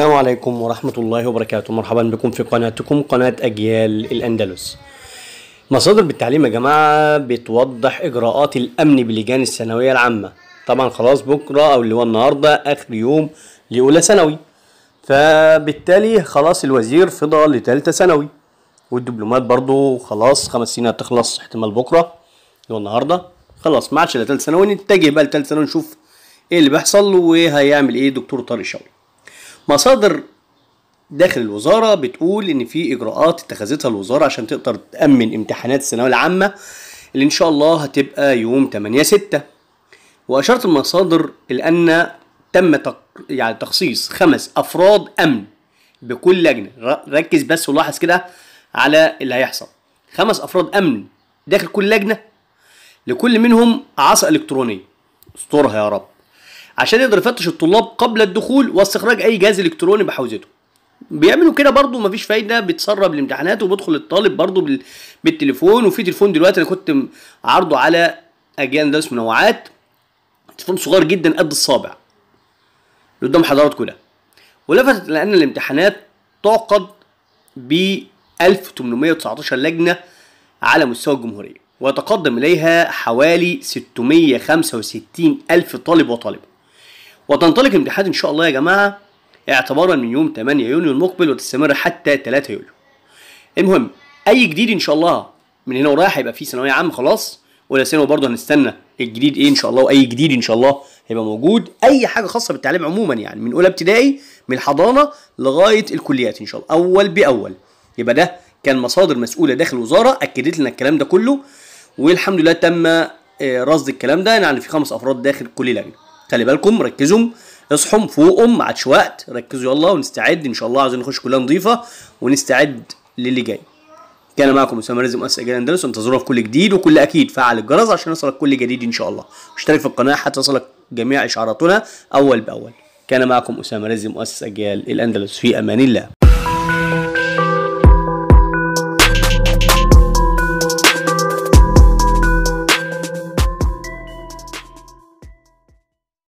السلام عليكم ورحمة الله وبركاته مرحبا بكم في قناتكم قناة أجيال الأندلس مصادر بالتعليم يا جماعة بتوضح إجراءات الأمن بلجان الثانوية العامة طبعا خلاص بكرة أو اللي هو النهاردة آخر يوم لأولى ثانوي فبالتالي خلاص الوزير فضى لتالتة ثانوي والدبلومات برضو خلاص خمس سنين هتخلص احتمال بكرة اللي هو النهاردة خلاص ما عادش لتالتة ثانوي نتجه بقى لتالتة ثانوي نشوف ايه اللي بيحصل وهيعمل ايه دكتور طارق شوقي مصادر داخل الوزارة بتقول إن في إجراءات اتخذتها الوزارة عشان تقدر تأمن امتحانات الثانوية العامة اللي إن شاء الله هتبقى يوم 8 6 وأشارت المصادر إلى أن تم تق... يعني تخصيص خمس أفراد أمن بكل لجنة ركز بس ولاحظ كده على اللي هيحصل خمس أفراد أمن داخل كل لجنة لكل منهم عصا إلكترونية استرها يا رب عشان يقدر يفتش الطلاب قبل الدخول واستخراج اي جهاز الكتروني بحوزته بيعملوا كده برضه مفيش فايده بتسرب الامتحانات وبدخل الطالب برضه بالتليفون وفي تليفون دلوقتي انا كنت عارضه على اجيال درس منوعات تليفون صغير جدا قد الصابع قدام حضراتكم ده ولفتت لان الامتحانات تعقد ب 1819 لجنه على مستوى الجمهوريه ويتقدم اليها حوالي 665 الف طالب وطالبه وتنطلق الامتحانات ان شاء الله يا جماعه اعتبارا من يوم 8 يونيو المقبل وتستمر حتى 3 يوليو. المهم اي جديد ان شاء الله من هنا ورايح هيبقى في ثانويه عامه خلاص ولا ثانوي برضه هنستنى الجديد ايه ان شاء الله واي جديد ان شاء الله هيبقى موجود اي حاجه خاصه بالتعليم عموما يعني من اولى ابتدائي من الحضانه لغايه الكليات ان شاء الله اول باول يبقى ده كان مصادر مسؤوله داخل الوزاره اكدت لنا الكلام ده كله والحمد لله تم آه، رصد الكلام ده يعني في خمس افراد داخل كل لجنه خلي بالكم ركزوا اصحوا فوقوا ما عادش وقت ركزوا يلا ونستعد ان شاء الله عاوزين نخش كلها نظيفه ونستعد للي جاي كان معكم اسامه رزق مؤسس اجيال اندلس انتظرونا في كل جديد وكل اكيد فعل الجرس عشان يصلك كل جديد ان شاء الله واشترك في القناه حتى يصلك جميع اشعاراتنا اول باول كان معكم اسامه رزق مؤسس اجيال الاندلس في امان الله